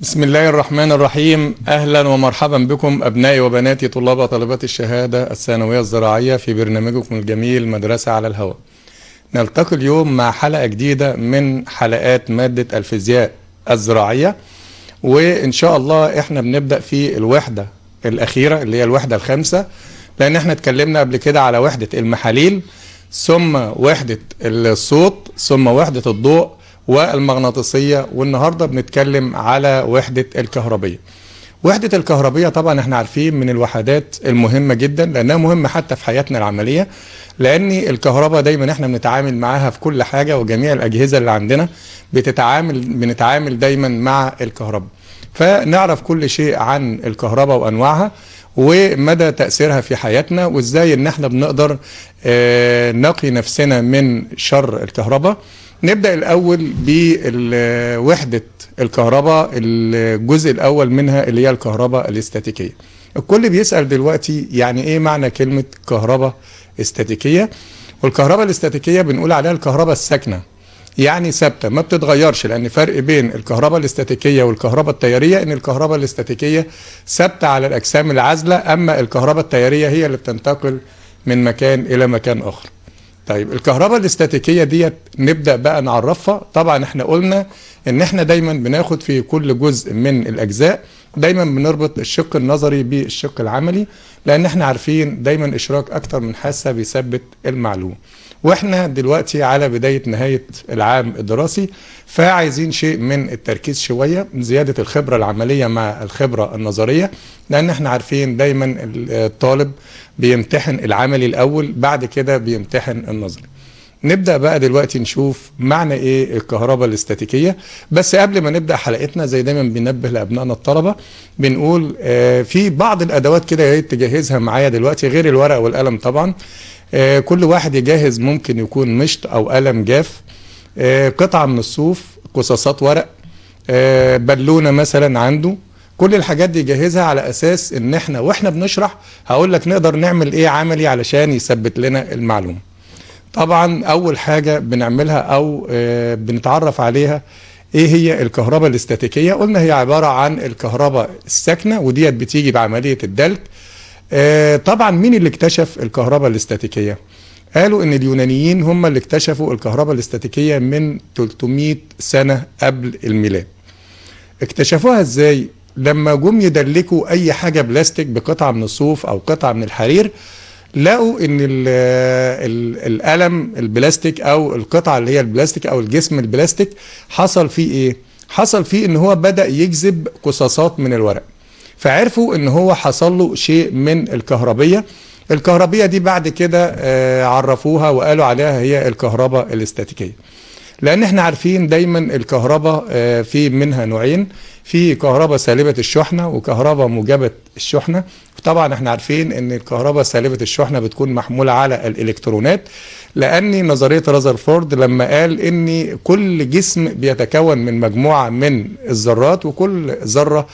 بسم الله الرحمن الرحيم أهلا ومرحبا بكم أبنائي وبناتي طلاب وطالبات الشهادة الثانوية الزراعية في برنامجكم الجميل مدرسة على الهواء نلتقي اليوم مع حلقة جديدة من حلقات مادة الفيزياء الزراعية وإن شاء الله إحنا بنبدأ في الوحدة الأخيرة اللي هي الوحدة الخامسة لأن إحنا اتكلمنا قبل كده على وحدة المحاليل ثم وحدة الصوت ثم وحدة الضوء والمغناطيسية والنهاردة بنتكلم على وحدة الكهربية وحدة الكهربية طبعا احنا عارفين من الوحدات المهمة جدا لأنها مهمة حتى في حياتنا العملية لأن الكهرباء دايما احنا بنتعامل معاها في كل حاجة وجميع الأجهزة اللي عندنا بتتعامل بنتعامل دايما مع الكهرباء فنعرف كل شيء عن الكهرباء وأنواعها ومدى تأثيرها في حياتنا وإزاي إن إحنا بنقدر آه، نقي نفسنا من شر الكهرباء نبدأ الأول بوحدة الكهرباء الجزء الأول منها اللي هي الكهرباء الاستاتيكية الكل بيسأل دلوقتي يعني إيه معنى كلمة كهرباء استاتيكية والكهرباء الاستاتيكية بنقول عليها الكهرباء الساكنة يعني ثابته ما بتتغيرش لان فرق بين الكهرباء الاستاتيكيه والكهرباء التياريه ان الكهرباء الاستاتيكيه ثابته على الاجسام العازله اما الكهرباء التياريه هي اللي بتنتقل من مكان الى مكان اخر طيب الكهرباء الاستاتيكيه ديت نبدا بقى نعرفها طبعا احنا قلنا ان احنا دايما بناخد في كل جزء من الاجزاء دايما بنربط الشق النظري بالشق العملي لان احنا عارفين دايما اشراك اكتر من حاسه بيثبت المعلومه واحنا دلوقتي على بدايه نهايه العام الدراسي فعايزين شيء من التركيز شويه زياده الخبره العمليه مع الخبره النظريه لان احنا عارفين دايما الطالب بيمتحن العملي الاول بعد كده بيمتحن النظري نبدا بقى دلوقتي نشوف معنى ايه الكهرباء الاستاتيكيه بس قبل ما نبدا حلقتنا زي دايما بننبه لابنائنا الطلبه بنقول آه، في بعض الادوات كده يا ريت تجهزها معايا دلوقتي غير الورقه والقلم طبعا آه، كل واحد يجهز ممكن يكون مشط او قلم جاف آه، قطعه من الصوف قصاصات ورق آه، بالونه مثلا عنده كل الحاجات دي يجهزها على اساس ان احنا واحنا بنشرح هقول لك نقدر نعمل ايه عملي علشان يثبت لنا المعلومه طبعا اول حاجه بنعملها او بنتعرف عليها ايه هي الكهرباء الاستاتيكيه قلنا هي عباره عن الكهرباء الساكنه وديت بتيجي بعمليه الدلك آه، طبعا مين اللي اكتشف الكهرباء الاستاتيكيه قالوا ان اليونانيين هم اللي اكتشفوا الكهرباء الاستاتيكيه من 300 سنه قبل الميلاد اكتشفوها ازاي لما جم يدلكوا اي حاجه بلاستيك بقطعه من الصوف او قطعه من الحرير لقوا ان آه، القلم البلاستيك او القطعه اللي هي البلاستيك او الجسم البلاستيك حصل فيه ايه حصل فيه ان هو بدا يجذب قصاصات من الورق فعرفوا ان هو حصل له شيء من الكهربيه الكهربيه دي بعد كده آه، عرفوها وقالوا عليها هي الكهرباء الاستاتيكيه لان احنا عارفين دايما الكهرباء آه، في منها نوعين في كهرباء سالبه الشحنه وكهرباء موجبه الشحنه طبعا احنا عارفين ان الكهرباء سالبه الشحنه بتكون محموله على الالكترونات لان نظريه رازرفورد لما قال ان كل جسم بيتكون من مجموعه من الذرات وكل ذره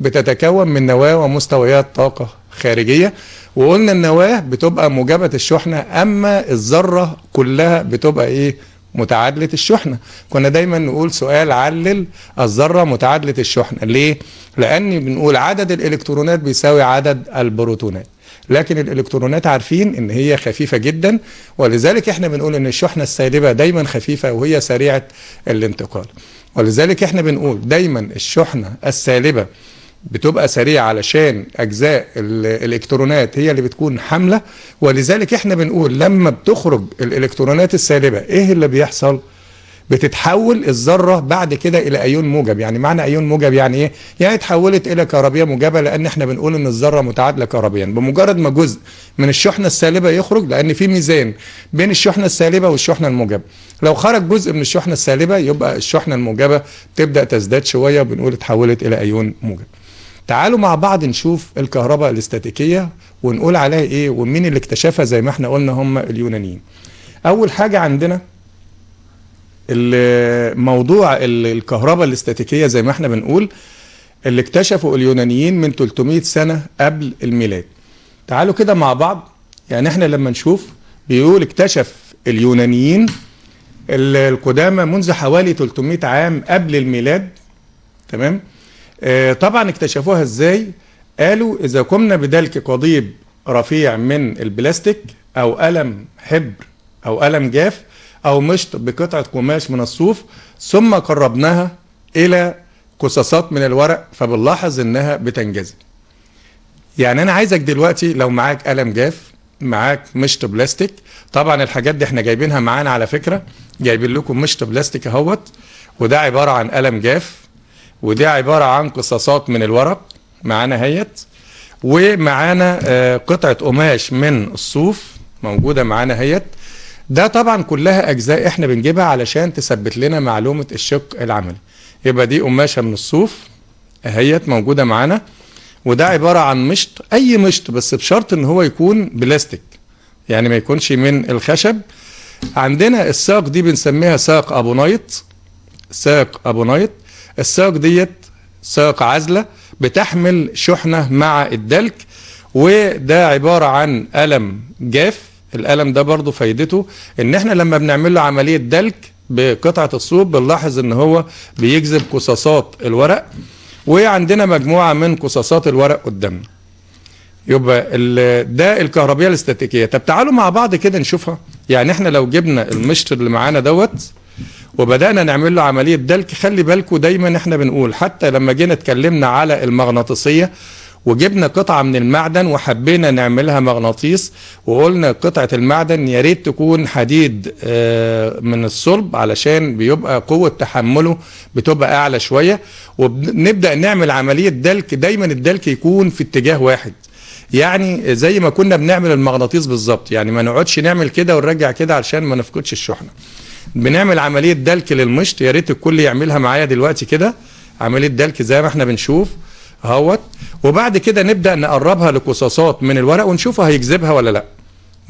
بتتكون من نواه ومستويات طاقه خارجيه وقلنا النواه بتبقى موجبه الشحنه اما الذره كلها بتبقى ايه متعادله الشحنه كنا دايما نقول سؤال علل الذره متعادله الشحنه ليه لان بنقول عدد الالكترونات بيساوي عدد البروتونات لكن الالكترونات عارفين ان هي خفيفه جدا ولذلك احنا بنقول ان الشحنه السالبه دايما خفيفه وهي سريعه الانتقال ولذلك احنا بنقول دايما الشحنه السالبه بتبقى سريعه علشان اجزاء الالكترونات هي اللي بتكون حامله ولذلك احنا بنقول لما بتخرج الالكترونات السالبه ايه اللي بيحصل؟ بتتحول الذره بعد كده الى ايون موجب يعني معنى ايون موجب يعني ايه يعني اتحولت الى كهربيه موجبه لان احنا بنقول ان الذره متعادله كهربيا بمجرد ما جزء من الشحنه السالبه يخرج لان في ميزان بين الشحنه السالبه والشحنه الموجبه لو خرج جزء من الشحنه السالبه يبقى الشحنه الموجبه تبدا تزداد شويه وبنقول اتحولت الى ايون موجب تعالوا مع بعض نشوف الكهرباء الاستاتيكيه ونقول عليها ايه ومين اللي اكتشفها زي ما احنا قلنا هم اليونانيين اول حاجه عندنا موضوع الكهرباء الاستاتيكيه زي ما احنا بنقول اللي اكتشفوا اليونانيين من 300 سنه قبل الميلاد تعالوا كده مع بعض يعني احنا لما نشوف بيقول اكتشف اليونانيين القدامى منذ حوالي 300 عام قبل الميلاد تمام آه، طبعا اكتشفوها ازاي قالوا اذا قمنا بدلك قضيب رفيع من البلاستيك او قلم حبر او قلم جاف او مشط بقطعه قماش من الصوف ثم قربناها الى قصاصات من الورق فبنلاحظ انها بتنجذب يعني انا عايزك دلوقتي لو معاك قلم جاف معاك مشط بلاستيك طبعا الحاجات دي احنا جايبينها معانا على فكره جايبين لكم مشط بلاستيك اهوت وده عباره عن قلم جاف ودي عباره عن قصاصات من الورق معانا هيت ومعانا آه، قطعه قماش من الصوف موجوده معانا هيت ده طبعا كلها اجزاء احنا بنجيبها علشان تثبت لنا معلومه الشق العملي يبقى دي قماشه من الصوف اهيت موجوده معانا وده عباره عن مشط اي مشط بس بشرط ان هو يكون بلاستيك يعني ما يكونش من الخشب عندنا الساق دي بنسميها ساق أبو نايت ساق أبو نايت السائق ديت سائق عزلة بتحمل شحنة مع الدلك وده عبارة عن ألم جاف الألم ده برضو فايدته ان احنا لما بنعمل له عملية دلك بقطعة الصوب بنلاحظ ان هو بيجذب قصاصات الورق وعندنا مجموعة من قصاصات الورق قدامنا يبقى ده الكهربية الاستاتيكية طب تعالوا مع بعض كده نشوفها يعني احنا لو جبنا المشط اللي معانا دوت وبدانا نعمل له عمليه دلك خلي بالكم دايما احنا بنقول حتى لما جينا اتكلمنا على المغناطيسيه وجبنا قطعة من المعدن وحبينا نعملها مغناطيس وقلنا قطعة المعدن يا ريت تكون حديد آه، من الصلب علشان بيبقى قوة تحمله بتبقى أعلى شوية وبنبدأ نعمل عملية دلك دايما الدلك يكون في اتجاه واحد يعني زي ما كنا بنعمل المغناطيس بالظبط يعني ما نقعدش نعمل كده ونرجع كده علشان ما نفقدش الشحنة بنعمل عمليه دلك للمشط يا ريت الكل يعملها معايا دلوقتي كده عمليه دلك زي ما احنا بنشوف اهوت وبعد كده نبدا نقربها لقصاصات من الورق ونشوفها هيجذبها ولا لا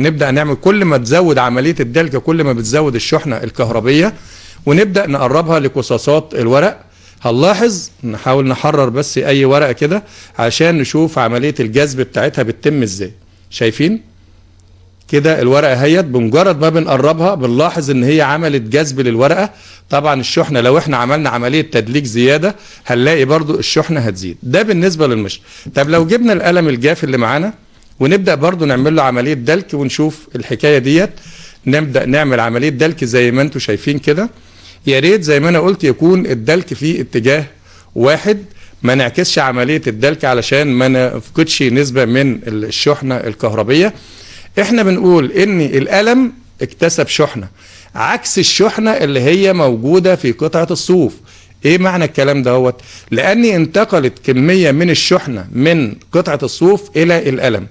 نبدا نعمل كل ما تزود عمليه الدلك كل ما بتزود الشحنه الكهربيه ونبدا نقربها لقصاصات الورق هنلاحظ نحاول نحرر بس اي ورقه كده عشان نشوف عمليه الجذب بتاعتها بتتم ازاي شايفين كده الورقه اهيت بمجرد ما بنقربها بنلاحظ ان هي عملت جذب للورقه طبعا الشحنه لو احنا عملنا عمليه تدليك زياده هنلاقي برضو الشحنه هتزيد ده بالنسبه للمشط طب لو جبنا القلم الجاف اللي معانا ونبدا برضو نعمل له عمليه دلك ونشوف الحكايه ديت نبدا نعمل عمليه دلك زي ما انتم شايفين كده يا ريت زي ما انا قلت يكون الدلك في اتجاه واحد ما نعكسش عمليه الدلك علشان ما نفقدش نسبه من الشحنه الكهربيه احنا بنقول ان الالم اكتسب شحنه عكس الشحنه اللي هي موجوده في قطعه الصوف ايه معنى الكلام دوت لاني انتقلت كميه من الشحنه من قطعه الصوف الى الالم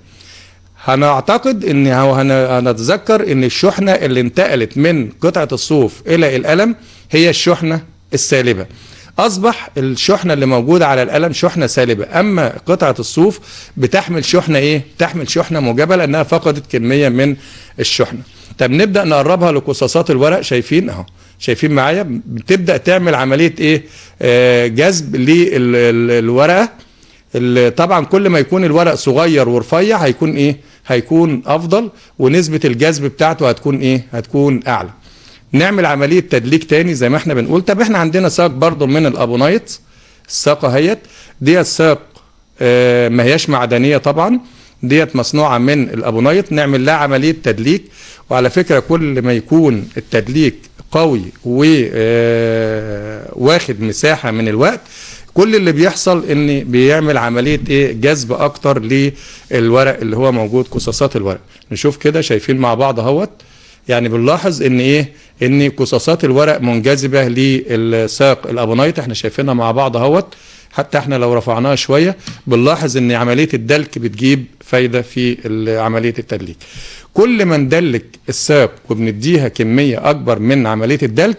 هنعتقد ان او هنتذكر ان الشحنه اللي انتقلت من قطعه الصوف الى الالم هي الشحنه السالبه اصبح الشحنه اللي موجوده على القلم شحنه سالبه اما قطعه الصوف بتحمل شحنه ايه بتحمل شحنه موجبه لانها فقدت كميه من الشحنه طب نبدا نقربها لقصاصات الورق شايفين اهو شايفين معايا بتبدا تعمل عمليه ايه آه، جذب للورقه طبعا كل ما يكون الورق صغير ورفيع هيكون ايه هيكون افضل ونسبه الجذب بتاعته هتكون ايه هتكون اعلى نعمل عمليه تدليك تاني زي ما احنا بنقول طب احنا عندنا ساق برضه من الابونايت الساقه هيت دي الساق آه، ما هياش معدنيه طبعا ديت مصنوعه من الابونايت نعمل لها عمليه تدليك وعلى فكره كل ما يكون التدليك قوي وواخد آه، مساحه من الوقت كل اللي بيحصل ان بيعمل عمليه ايه جذب اكتر للورق اللي هو موجود قصاصات الورق نشوف كده شايفين مع بعض اهوت يعني بنلاحظ ان ايه ان قصاصات الورق منجذبه للساق الابونايت احنا شايفينها مع بعض اهوت حتى احنا لو رفعناها شويه بنلاحظ ان عمليه الدلك بتجيب فايده في عمليه التدليك كل ما ندلك الساق وبنديها كميه اكبر من عمليه الدلك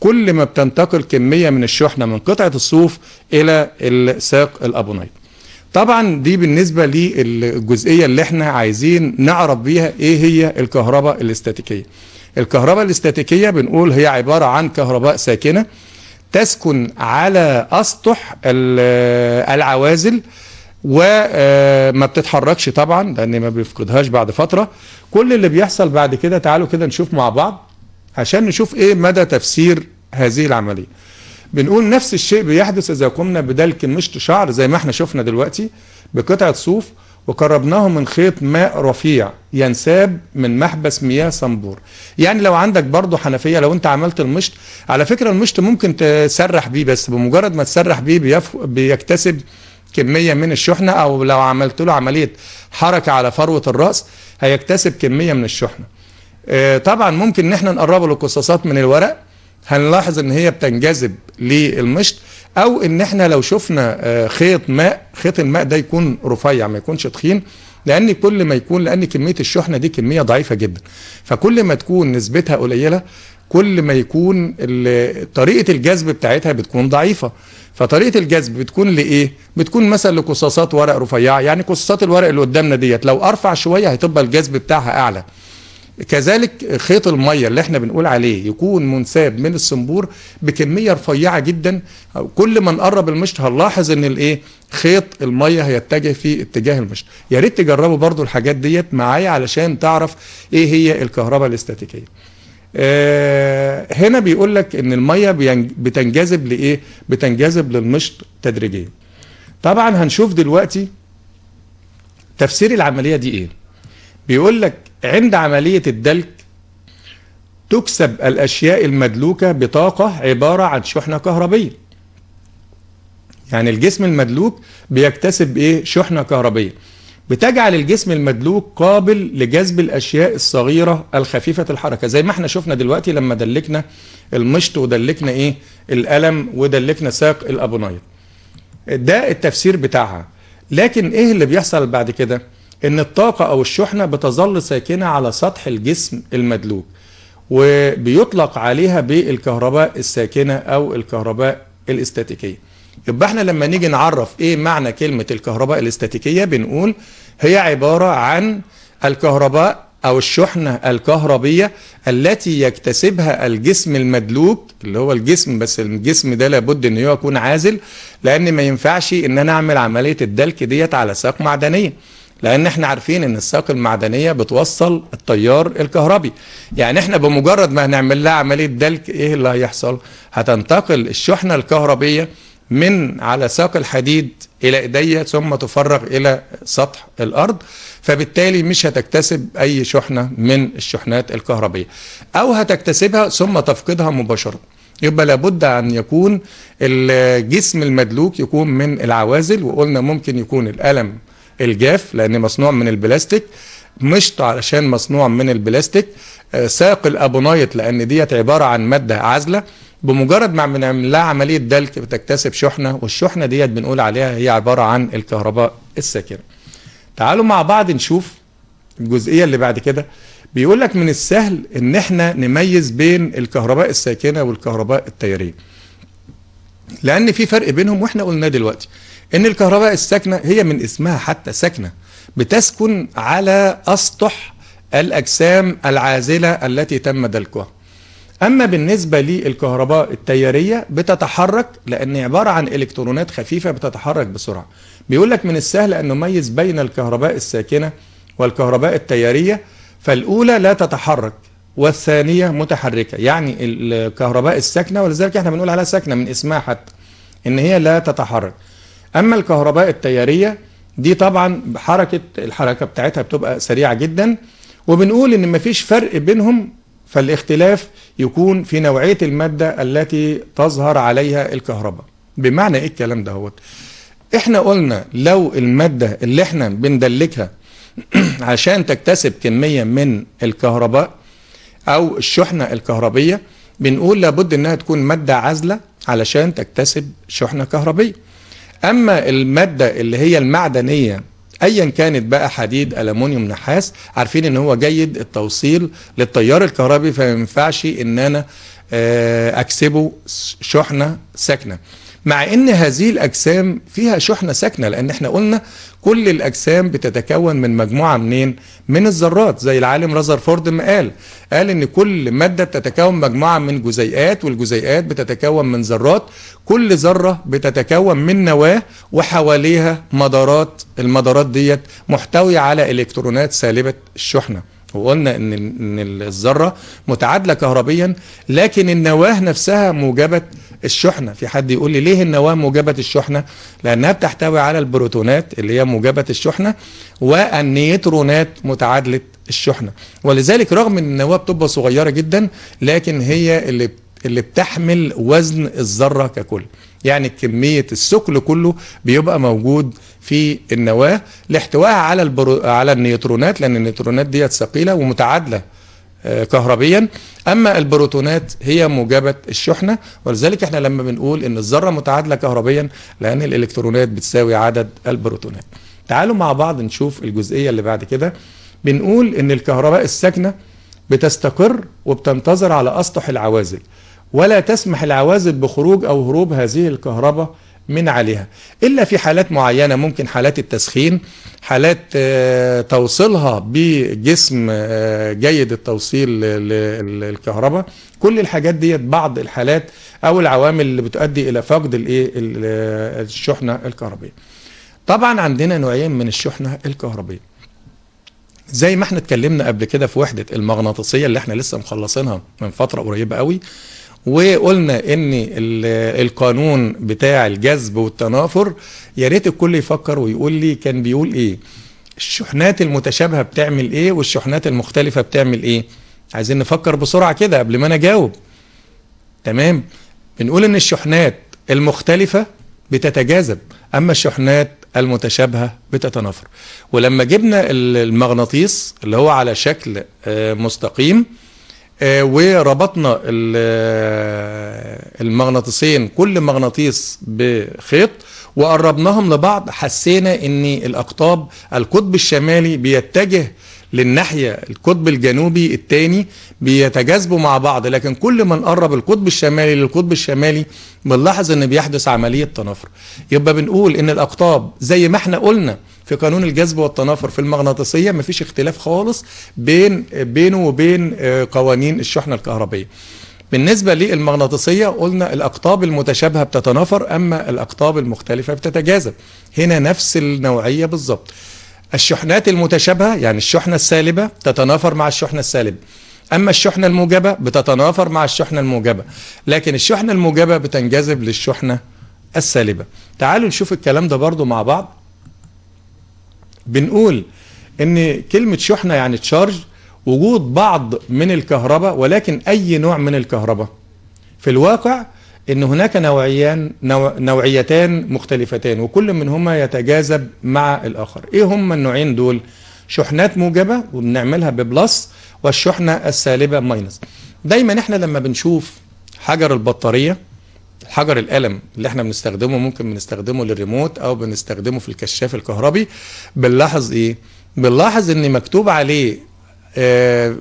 كل ما بتنتقل كميه من الشحنه من قطعه الصوف الى الساق الابونايت طبعا دي بالنسبة للجزئية اللي احنا عايزين نعرف بيها ايه هي الكهرباء الاستاتيكية الكهرباء الاستاتيكية بنقول هي عبارة عن كهرباء ساكنة تسكن على أسطح العوازل وما آه، بتتحركش طبعا لان ما بيفقدهاش بعد فتره كل اللي بيحصل بعد كده تعالوا كده نشوف مع بعض عشان نشوف ايه مدى تفسير هذه العمليه بنقول نفس الشيء بيحدث إذا قمنا بدلك مشط شعر زي ما احنا شفنا دلوقتي بقطعة صوف وقربناه من خيط ماء رفيع ينساب من محبس مياه صنبور يعني لو عندك برضه حنفية لو انت عملت المشط على فكرة المشط ممكن تسرح بيه بس بمجرد ما تسرح بيه بيف... بيكتسب كمية من الشحنة او لو عملت له عملية حركة على فروة الرأس هيكتسب كمية من الشحنة آه، طبعا ممكن ان احنا نقربه للقصاصات من الورق هنلاحظ ان هي بتنجذب للمشط او ان احنا لو شفنا آه، خيط ماء خيط الماء ده يكون رفيع ما يكونش تخين لان كل ما يكون لان كميه الشحنه دي كميه ضعيفه جدا فكل ما تكون نسبتها قليله كل ما يكون طريقه الجذب بتاعتها بتكون ضعيفه فطريقه الجذب بتكون لايه بتكون مثلا لقصاصات ورق رفيعه يعني قصاصات الورق اللي قدامنا ديت لو ارفع شويه هتبقى الجذب بتاعها اعلى كذلك خيط الميه اللي احنا بنقول عليه يكون منساب من الصنبور بكميه رفيعه جدا كل ما نقرب المشط هنلاحظ ان الايه خيط الميه هيتجه في اتجاه المشط يا ريت تجربوا برضو الحاجات ديت معايا علشان تعرف ايه هي الكهرباء الاستاتيكيه آه، هنا بيقول لك ان الميه بتنجذب لايه بتنجذب للمشط تدريجيا طبعا هنشوف دلوقتي تفسير العمليه دي ايه بيقول لك عند عملية الدلك تكسب الأشياء المدلوكة بطاقة عبارة عن شحنة كهربية يعني الجسم المدلوك بيكتسب إيه؟ شحنة كهربية بتجعل الجسم المدلوك قابل لجذب الأشياء الصغيرة الخفيفة الحركة زي ما احنا شفنا دلوقتي لما دلكنا المشط ودلكنا إيه؟ الألم ودلكنا ساق الأبونايت ده التفسير بتاعها لكن إيه اللي بيحصل بعد كده؟ ان الطاقة او الشحنة بتظل ساكنة على سطح الجسم المدلوك وبيطلق عليها بالكهرباء الساكنة او الكهرباء الاستاتيكية يبقى احنا لما نيجي نعرف ايه معنى كلمة الكهرباء الاستاتيكية بنقول هي عبارة عن الكهرباء او الشحنة الكهربية التي يكتسبها الجسم المدلوك اللي هو الجسم بس الجسم ده لابد ان هو يكون عازل لان ما ينفعش ان انا اعمل عملية الدلك ديت على ساق معدنية لان احنا عارفين ان الساق المعدنيه بتوصل التيار الكهربي يعني احنا بمجرد ما هنعمل لها عمليه دلك ايه اللي هيحصل هتنتقل الشحنه الكهربيه من على ساق الحديد الى ايديا ثم تفرغ الى سطح الارض فبالتالي مش هتكتسب اي شحنه من الشحنات الكهربيه او هتكتسبها ثم تفقدها مباشره يبقى لابد ان يكون الجسم المدلوك يكون من العوازل وقلنا ممكن يكون الالم الجاف لان مصنوع من البلاستيك مشط علشان مصنوع من البلاستيك آه، ساق الابونايت لان ديت عباره عن ماده عازله بمجرد ما بنعمل لها عمليه دلك بتكتسب شحنه والشحنه ديت بنقول عليها هي عباره عن الكهرباء الساكنه. تعالوا مع بعض نشوف الجزئيه اللي بعد كده بيقول لك من السهل ان احنا نميز بين الكهرباء الساكنه والكهرباء التياريه. لان في فرق بينهم واحنا قلناه دلوقتي. ان الكهرباء الساكنه هي من اسمها حتى ساكنه بتسكن على اسطح الاجسام العازله التي تم دلكها اما بالنسبه للكهرباء التياريه بتتحرك لان عباره عن الكترونات خفيفه بتتحرك بسرعه بيقول لك من السهل ان نميز بين الكهرباء الساكنه والكهرباء التياريه فالاولى لا تتحرك والثانيه متحركه يعني الكهرباء الساكنه ولذلك احنا بنقول عليها ساكنه من اسمها حتى ان هي لا تتحرك أما الكهرباء التيارية دي طبعا حركة الحركة بتاعتها بتبقى سريعة جدا وبنقول إن مفيش فرق بينهم فالاختلاف يكون في نوعية المادة التي تظهر عليها الكهرباء بمعنى إيه الكلام ده هو إحنا قلنا لو المادة اللي إحنا بندلكها عشان تكتسب كمية من الكهرباء أو الشحنة الكهربية بنقول لابد إنها تكون مادة عازلة علشان تكتسب شحنة كهربية اما المادة اللي هي المعدنية ايا كانت بقى حديد الومنيوم نحاس عارفين ان هو جيد التوصيل للتيار الكهربي فما ينفعش ان انا آه، اكسبه شحنة ساكنة مع ان هذه الاجسام فيها شحنة ساكنة لان احنا قلنا كل الاجسام بتتكون من مجموعه منين من الذرات زي العالم رازرفورد ما قال قال ان كل ماده بتتكون مجموعه من جزيئات والجزيئات بتتكون من ذرات كل ذره بتتكون من نواه وحواليها مدارات المدارات ديت محتويه على الكترونات سالبه الشحنه وقلنا ان ان الذره متعادله كهربيا لكن النواه نفسها موجبه الشحنه في حد يقول لي ليه النواه موجبه الشحنه لانها بتحتوي على البروتونات اللي هي موجبه الشحنه والنيترونات متعادله الشحنه ولذلك رغم ان النواه بتبقى صغيره جدا لكن هي اللي اللي بتحمل وزن الذره ككل يعني كمية الثقل كله بيبقى موجود في النواة لاحتوائها على البرو... على النيوترونات لأن النيوترونات ديت ثقيلة ومتعادلة آه، كهربيا اما البروتونات هي موجبه الشحنه ولذلك احنا لما بنقول ان الذره متعادله كهربيا لان الالكترونات بتساوي عدد البروتونات تعالوا مع بعض نشوف الجزئيه اللي بعد كده بنقول ان الكهرباء الساكنه بتستقر وبتنتظر على اسطح العوازل ولا تسمح العوازل بخروج أو هروب هذه الكهرباء من عليها إلا في حالات معينة ممكن حالات التسخين حالات آه، توصيلها بجسم آه، جيد التوصيل للكهرباء كل الحاجات ديت بعض الحالات أو العوامل اللي بتؤدي إلى فقد الشحنة الكهربية طبعا عندنا نوعين من الشحنة الكهربية زي ما احنا اتكلمنا قبل كده في وحدة المغناطيسية اللي احنا لسه مخلصينها من فترة قريبة قوي وقلنا ان القانون بتاع الجذب والتنافر يا ريت الكل يفكر ويقول لي كان بيقول ايه الشحنات المتشابهه بتعمل ايه والشحنات المختلفه بتعمل ايه عايزين نفكر بسرعه كده قبل ما انا اجاوب تمام بنقول ان الشحنات المختلفه بتتجاذب اما الشحنات المتشابهه بتتنافر ولما جبنا المغناطيس اللي هو على شكل آه، مستقيم آه، وربطنا آه، المغناطيسين كل مغناطيس بخيط وقربناهم لبعض حسينا ان الاقطاب القطب الشمالي بيتجه للناحية القطب الجنوبي الثاني بيتجاذبوا مع بعض لكن كل ما نقرب القطب الشمالي للقطب الشمالي بنلاحظ ان بيحدث عملية تنافر يبقى بنقول ان الاقطاب زي ما احنا قلنا في قانون الجذب والتنافر في المغناطيسية مفيش اختلاف خالص بين بينه وبين آه، قوانين الشحنة الكهربية بالنسبة للمغناطيسية قلنا الأقطاب المتشابهة بتتنافر أما الأقطاب المختلفة بتتجاذب هنا نفس النوعية بالظبط الشحنات المتشابهة يعني الشحنة السالبة تتنافر مع الشحنة السالبة أما الشحنة الموجبة بتتنافر مع الشحنة الموجبة لكن الشحنة الموجبة بتنجذب للشحنة السالبة تعالوا نشوف الكلام ده برضو مع بعض بنقول ان كلمة شحنة يعني تشارج وجود بعض من الكهرباء ولكن اي نوع من الكهرباء في الواقع ان هناك نوعيان نوع نوعيتان مختلفتان وكل منهما يتجاذب مع الاخر ايه هما النوعين دول شحنات موجبه وبنعملها ببلس والشحنه السالبه ماينس دايما احنا لما بنشوف حجر البطاريه حجر القلم اللي احنا بنستخدمه ممكن بنستخدمه للريموت او بنستخدمه في الكشاف الكهربي بنلاحظ ايه بنلاحظ ان مكتوب عليه آه، آه،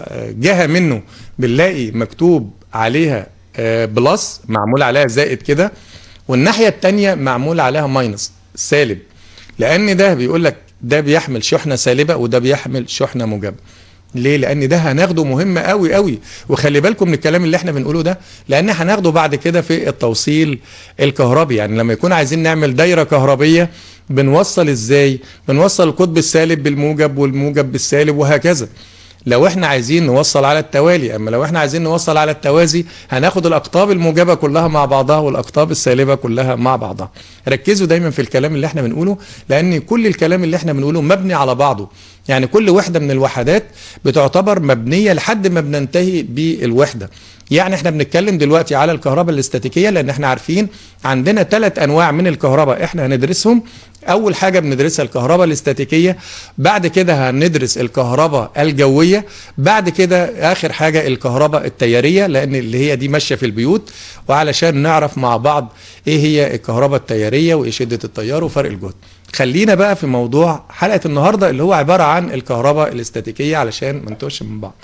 آه، جهه منه بنلاقي مكتوب عليها آه، بلس معمول عليها زائد كده والناحيه الثانيه معمول عليها ماينس سالب لان ده بيقول لك ده بيحمل شحنه سالبه وده بيحمل شحنه موجبه ليه لان ده هناخده مهم قوي قوي وخلي بالكم من الكلام اللي احنا بنقوله ده لان هناخده بعد كده في التوصيل الكهربي يعني لما يكون عايزين نعمل دايره كهربيه بنوصل ازاي بنوصل القطب السالب بالموجب والموجب بالسالب وهكذا لو احنا عايزين نوصل على التوالي اما لو احنا عايزين نوصل على التوازي هناخد الاقطاب الموجبه كلها مع بعضها والاقطاب السالبه كلها مع بعضها ركزوا دايما في الكلام اللي احنا بنقوله لان كل الكلام اللي احنا بنقوله مبني على بعضه يعني كل وحده من الوحدات بتعتبر مبنيه لحد ما بننتهي بالوحده يعني احنا بنتكلم دلوقتي على الكهرباء الاستاتيكيه لان احنا عارفين عندنا ثلاث انواع من الكهرباء احنا هندرسهم اول حاجه بندرسها الكهرباء الاستاتيكيه بعد كده هندرس الكهرباء الجويه بعد كده اخر حاجه الكهرباء التياريه لان اللي هي دي ماشيه في البيوت وعلشان نعرف مع بعض ايه هي الكهرباء التياريه وايه شده التيار وفرق الجهد خلينا بقى في موضوع حلقه النهارده اللي هو عباره عن الكهرباء الاستاتيكيه علشان ما نتوش من بعض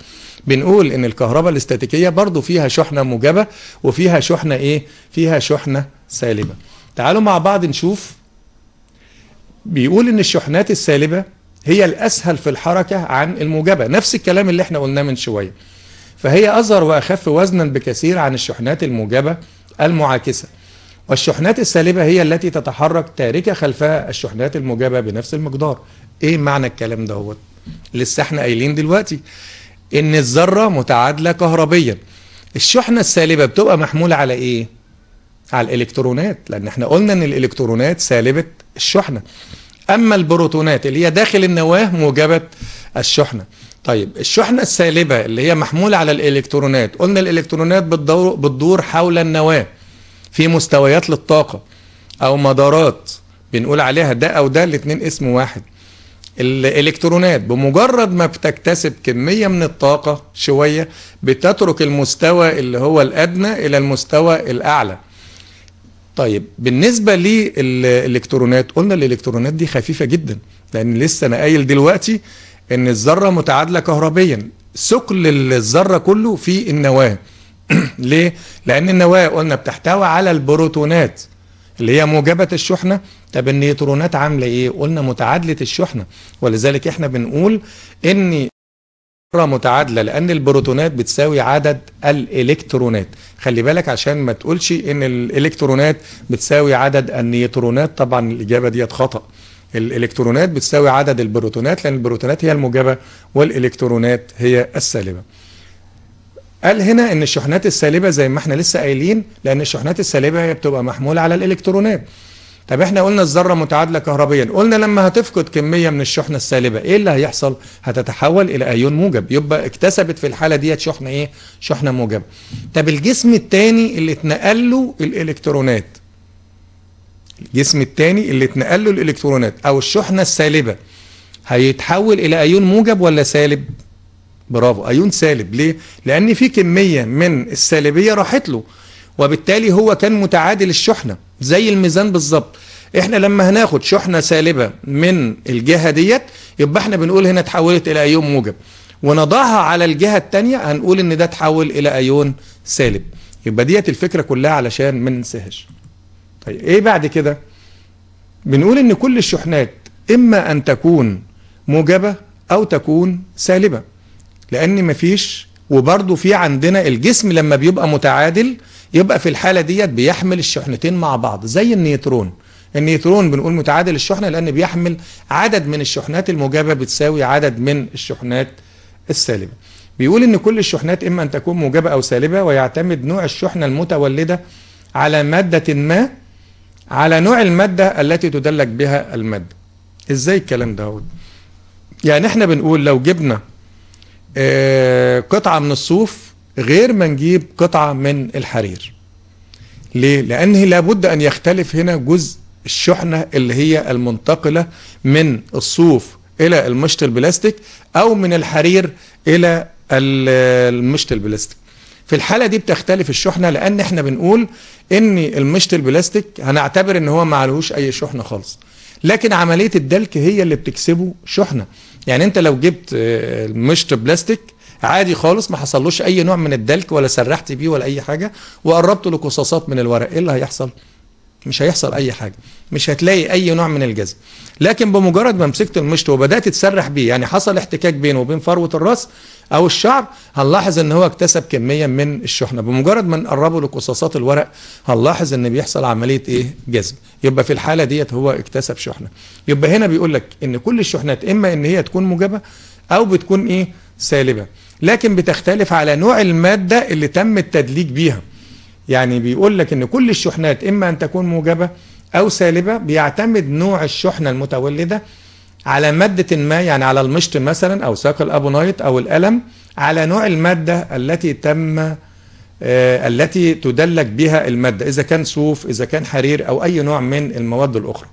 بنقول ان الكهرباء الاستاتيكيه برضو فيها شحنه موجبه وفيها شحنه ايه فيها شحنه سالبه تعالوا مع بعض نشوف بيقول ان الشحنات السالبة هي الأسهل في الحركة عن الموجبة نفس الكلام اللي احنا قلناه من شوية فهي أصغر وأخف وزنا بكثير عن الشحنات الموجبة المعاكسة والشحنات السالبة هي التي تتحرك تاركة خلفها الشحنات الموجبة بنفس المقدار ايه معنى الكلام دوت لسه احنا قايلين دلوقتي ان الذرة متعادلة كهربيا الشحنة السالبة بتبقى محمولة على ايه على الالكترونات لان احنا قلنا ان الالكترونات سالبه الشحنه اما البروتونات اللي هي داخل النواه موجبه الشحنه طيب الشحنه السالبه اللي هي محموله على الالكترونات قلنا الالكترونات بتدور بتدور حول النواه في مستويات للطاقه او مدارات بنقول عليها ده او ده الاثنين اسم واحد الالكترونات بمجرد ما بتكتسب كميه من الطاقه شويه بتترك المستوى اللي هو الادنى الى المستوى الاعلى طيب بالنسبة للإلكترونات قلنا الإلكترونات دي خفيفة جدا لأن لسه أنا قايل دلوقتي إن الذرة متعادلة كهربيا ثقل الذرة كله في النواة ليه؟ لأن النواة قلنا بتحتوي على البروتونات اللي هي موجبة الشحنة طب النيوترونات عاملة إيه؟ قلنا متعادلة الشحنة ولذلك إحنا بنقول إن متعادلة لأن البروتونات بتساوي عدد الإلكترونات خلي بالك عشان ما تقولش إن الإلكترونات بتساوي عدد النيوترونات طبعا الإجابة ديت خطأ الإلكترونات بتساوي عدد البروتونات لأن البروتونات هي الموجبة والإلكترونات هي السالبة قال هنا ان الشحنات السالبه زي ما احنا لسه قايلين لان الشحنات السالبه هي بتبقى محموله على الالكترونات طب احنا قلنا الذره متعادله كهربيا قلنا لما هتفقد كميه من الشحنه السالبه ايه اللي هيحصل هتتحول الى ايون موجب يبقى اكتسبت في الحاله ديت شحنه ايه شحنه موجبه طب الجسم الثاني اللي اتنقل له الالكترونات الجسم الثاني اللي اتنقل له الالكترونات او الشحنه السالبه هيتحول الى ايون موجب ولا سالب برافو ايون سالب ليه لان في كميه من السالبيه راحت له وبالتالي هو كان متعادل الشحنة زي الميزان بالظبط احنا لما هناخد شحنة سالبة من الجهة ديت يبقى احنا بنقول هنا تحولت الى ايون موجب ونضعها على الجهة التانية هنقول ان ده تحول الى ايون سالب يبقى ديت الفكرة كلها علشان ما ننساهاش طيب ايه بعد كده بنقول ان كل الشحنات اما ان تكون موجبة او تكون سالبة لان مفيش وبرضه في عندنا الجسم لما بيبقى متعادل يبقى في الحالة ديت بيحمل الشحنتين مع بعض زي النيوترون النيوترون بنقول متعادل الشحنة لأن بيحمل عدد من الشحنات الموجبة بتساوي عدد من الشحنات السالبة بيقول ان كل الشحنات اما ان تكون موجبة او سالبة ويعتمد نوع الشحنة المتولدة على مادة ما على نوع المادة التي تدلك بها المادة ازاي الكلام ده يعني احنا بنقول لو جبنا آه، قطعة من الصوف غير ما نجيب قطعة من الحرير ليه؟ لأنه لابد أن يختلف هنا جزء الشحنة اللي هي المنتقلة من الصوف إلى المشط البلاستيك أو من الحرير إلى المشط البلاستيك في الحالة دي بتختلف الشحنة لأن احنا بنقول إن المشط البلاستيك هنعتبر إن هو معلوش أي شحنة خالص لكن عملية الدلك هي اللي بتكسبه شحنة يعني أنت لو جبت آه، مشط بلاستيك عادي خالص ما حصلوش اي نوع من الدلك ولا سرحت بيه ولا اي حاجه وقربت له قصاصات من الورق ايه اللي هيحصل مش هيحصل اي حاجه مش هتلاقي اي نوع من الجذب لكن بمجرد ما مسكت المشط وبدات تسرح بيه يعني حصل احتكاك بينه وبين فروه الراس او الشعر هنلاحظ ان هو اكتسب كميه من الشحنه بمجرد ما نقربه لقصاصات الورق هنلاحظ ان بيحصل عمليه ايه جذب يبقى في الحاله ديت هو اكتسب شحنه يبقى هنا بيقول لك ان كل الشحنات اما ان هي تكون موجبه او بتكون ايه سالبه لكن بتختلف على نوع المادة اللي تم التدليك بيها يعني بيقول لك ان كل الشحنات اما ان تكون موجبة او سالبة بيعتمد نوع الشحنة المتولدة على مادة ما يعني على المشط مثلا او ساق الابونايت او القلم على نوع المادة التي تم آه، التي تدلك بها المادة إذا كان صوف إذا كان حرير أو أي نوع من المواد الأخرى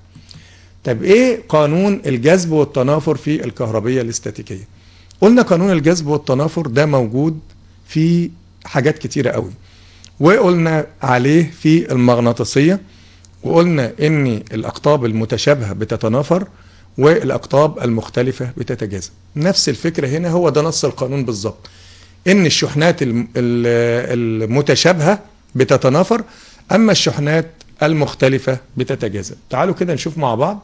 طب إيه قانون الجذب والتنافر في الكهربية الاستاتيكية قلنا قانون الجذب والتنافر ده موجود في حاجات كتيرة قوي وقلنا عليه في المغناطيسية وقلنا ان الاقطاب المتشابهة بتتنافر والاقطاب المختلفة بتتجاذب نفس الفكرة هنا هو ده نص القانون بالظبط ان الشحنات المتشابهة بتتنافر اما الشحنات المختلفة بتتجاذب تعالوا كده نشوف مع بعض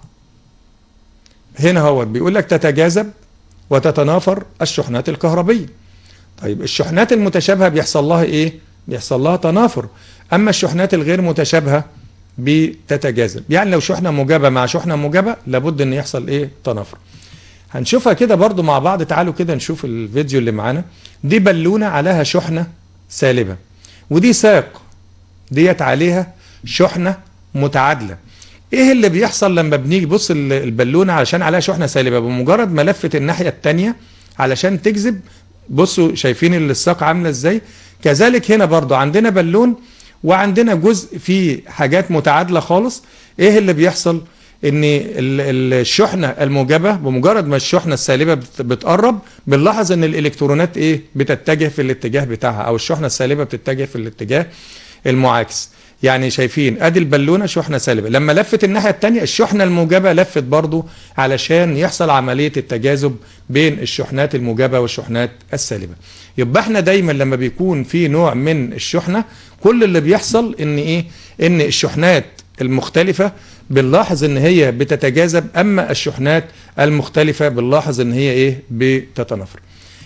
هنا هو بيقول لك تتجاذب وتتنافر الشحنات الكهربية طيب الشحنات المتشابهة بيحصل لها إيه؟ بيحصل لها تنافر أما الشحنات الغير متشابهة بتتجاذب يعني لو شحنة موجبة مع شحنة موجبة لابد أن يحصل إيه؟ تنافر هنشوفها كده برضو مع بعض تعالوا كده نشوف الفيديو اللي معانا دي بالونة عليها شحنة سالبة ودي ساق ديت عليها شحنة متعادلة ايه اللي بيحصل لما بنيجي بص البالونه علشان عليها شحنه سالبه بمجرد ما لفت الناحيه الثانيه علشان تجذب بصوا شايفين الساق عامله ازاي كذلك هنا برضو عندنا بالون وعندنا جزء فيه حاجات متعادله خالص ايه اللي بيحصل ان الشحنه الموجبه بمجرد ما الشحنه السالبه بتقرب بنلاحظ ان الالكترونات ايه بتتجه في الاتجاه بتاعها او الشحنه السالبه بتتجه في الاتجاه المعاكس يعني شايفين ادي البالونه شحنه سالبه لما لفت الناحيه الثانيه الشحنه الموجبه لفت برضو علشان يحصل عمليه التجاذب بين الشحنات الموجبه والشحنات السالبه يبقى احنا دايما لما بيكون في نوع من الشحنه كل اللي بيحصل ان ايه ان الشحنات المختلفه بنلاحظ ان هي بتتجاذب اما الشحنات المختلفه بنلاحظ ان هي ايه بتتنافر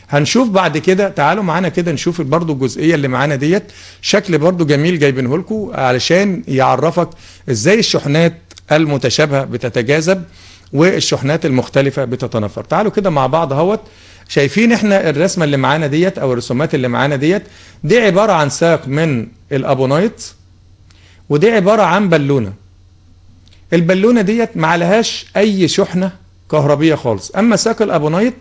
هنشوف بعد كده تعالوا معانا كده نشوف برضو الجزئيه اللي معانا ديت شكل برضو جميل جايبينه لكم علشان يعرفك ازاي الشحنات المتشابهه بتتجاذب والشحنات المختلفه بتتنافر تعالوا كده مع بعض اهوت شايفين احنا الرسمه اللي معانا ديت او الرسومات اللي معانا ديت دي عباره عن ساق من الابونايت ودي عباره عن بالونه البالونه ديت ما عليهاش اي شحنه كهربيه خالص اما ساق الابونايت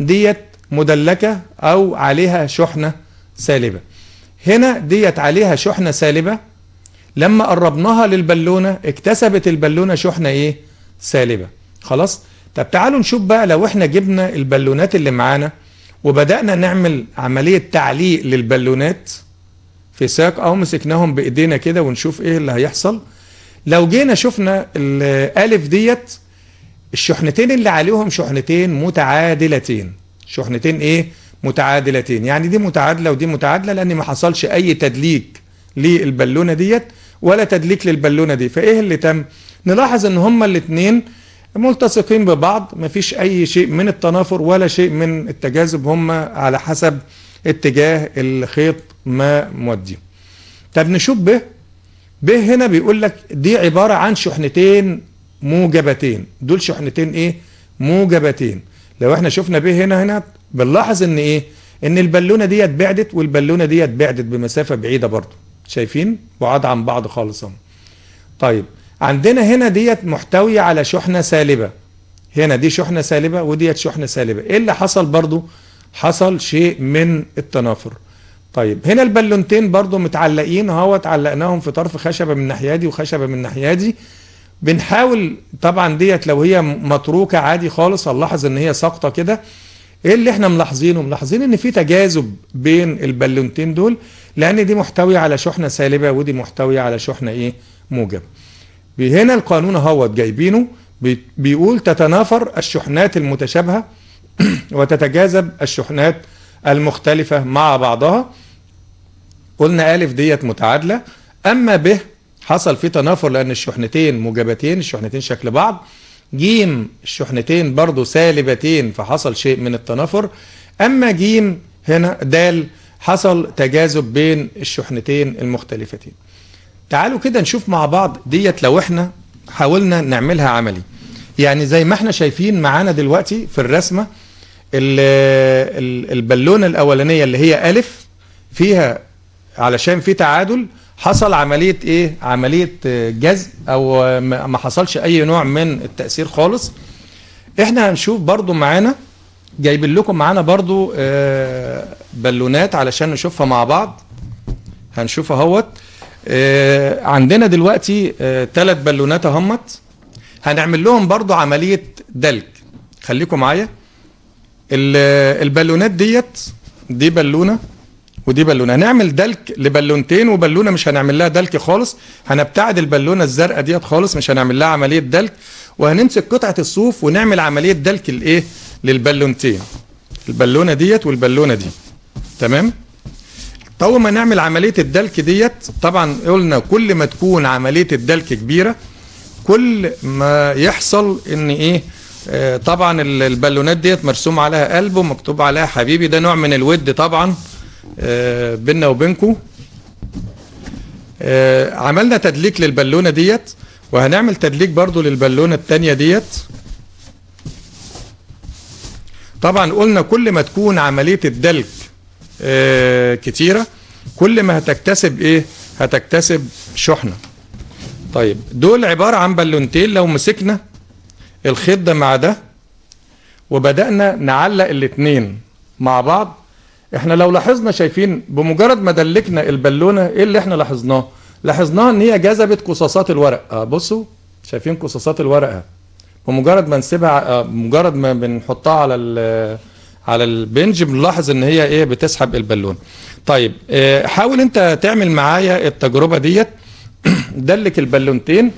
ديت مدلكة أو عليها شحنة سالبة هنا ديت عليها شحنة سالبة لما قربناها للبالونة اكتسبت البالونة شحنة ايه سالبة خلاص طب تعالوا نشوف بقى لو احنا جبنا البالونات اللي معانا وبدأنا نعمل عملية تعليق للبالونات في ساق او مسكناهم بايدينا كده ونشوف ايه اللي هيحصل لو جينا شفنا الالف ديت الشحنتين اللي عليهم شحنتين متعادلتين شحنتين ايه متعادلتين يعني دي متعادلة ودي متعادلة لان ما حصلش اي تدليك للبالونة ديت ولا تدليك للبالونة دي فايه اللي تم نلاحظ ان هما الاثنين ملتصقين ببعض مفيش اي شيء من التنافر ولا شيء من التجاذب هما على حسب اتجاه الخيط ما مودي طب نشوف به به هنا بيقول لك دي عبارة عن شحنتين موجبتين دول شحنتين ايه موجبتين لو احنا شفنا به هنا هنا بنلاحظ ان ايه ان البالونه ديت بعدت والبالونه ديت بعدت بمسافه بعيده برضه شايفين بعاد عن بعض خالص اهو طيب عندنا هنا ديت محتويه على شحنه سالبه هنا دي شحنه سالبه وديت شحنه سالبه ايه اللي حصل برضه حصل شيء من التنافر طيب هنا البالونتين برضو متعلقين اهو اتعلقناهم في طرف خشبه من الناحيه دي وخشبه من الناحيه دي بنحاول طبعا ديت لو هي متروكه عادي خالص هنلاحظ ان هي ساقطه كده ايه اللي احنا ملاحظينه ملاحظين ان في تجاذب بين البالونتين دول لان دي محتويه على شحنه سالبه ودي محتويه على شحنه ايه موجبه هنا القانون اهوت جايبينه بيقول تتنافر الشحنات المتشابهه وتتجاذب الشحنات المختلفه مع بعضها قلنا الف ديت متعادله اما ب حصل في تنافر لان الشحنتين موجبتين الشحنتين شكل بعض جيم الشحنتين برضو سالبتين فحصل شيء من التنافر اما جيم هنا دال حصل تجاذب بين الشحنتين المختلفتين تعالوا كده نشوف مع بعض ديت لو احنا حاولنا نعملها عملي يعني زي ما احنا شايفين معانا دلوقتي في الرسمة البالونة الأولانية اللي هي ألف فيها علشان في تعادل حصل عملية ايه عملية جزء او ما حصلش اي نوع من التأثير خالص احنا هنشوف برضو معانا جايبين لكم معانا برضو آه، بالونات علشان نشوفها مع بعض هنشوفها اهوت آه، عندنا دلوقتي ثلاث آه، بالونات اهمت هنعمل لهم برضو عملية دلج خليكم معايا البالونات ديت دي بالونه ودي بالونه هنعمل دلك لبالونتين وبالونه مش هنعمل لها دلك خالص هنبتعد البالونه الزرقاء ديت خالص مش هنعمل لها عمليه دلك وهنمسك قطعه الصوف ونعمل عمليه دلك الايه للبالونتين البالونه ديت والبالونه دي تمام طول ما نعمل عمليه الدلك ديت طبعا قلنا كل ما تكون عمليه الدلك كبيره كل ما يحصل ان ايه آه طبعا البالونات ديت مرسوم عليها قلب ومكتوب عليها حبيبي ده نوع من الود طبعا آه، بينا وبينكم آه، عملنا تدليك للبالونة ديت وهنعمل تدليك برضو للبالونة التانية ديت طبعا قلنا كل ما تكون عملية الدلك آه، كتيرة كل ما هتكتسب ايه هتكتسب شحنة طيب دول عبارة عن بالونتين لو مسكنا الخيط ده مع ده وبدأنا نعلق الاتنين مع بعض احنا لو لاحظنا شايفين بمجرد ما دلكنا البالونه ايه اللي احنا لاحظناه لاحظناها ان هي جذبت قصاصات الورق اه بصوا شايفين قصاصات الورقه بمجرد ما نسيبها آه، بمجرد ما بنحطها على على البنج بنلاحظ ان هي ايه بتسحب البالون طيب آه، حاول انت تعمل معايا التجربه ديت دلك البالونتين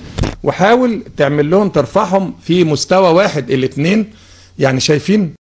وحاول تعمل لهم ترفعهم في مستوى واحد الاثنين يعني شايفين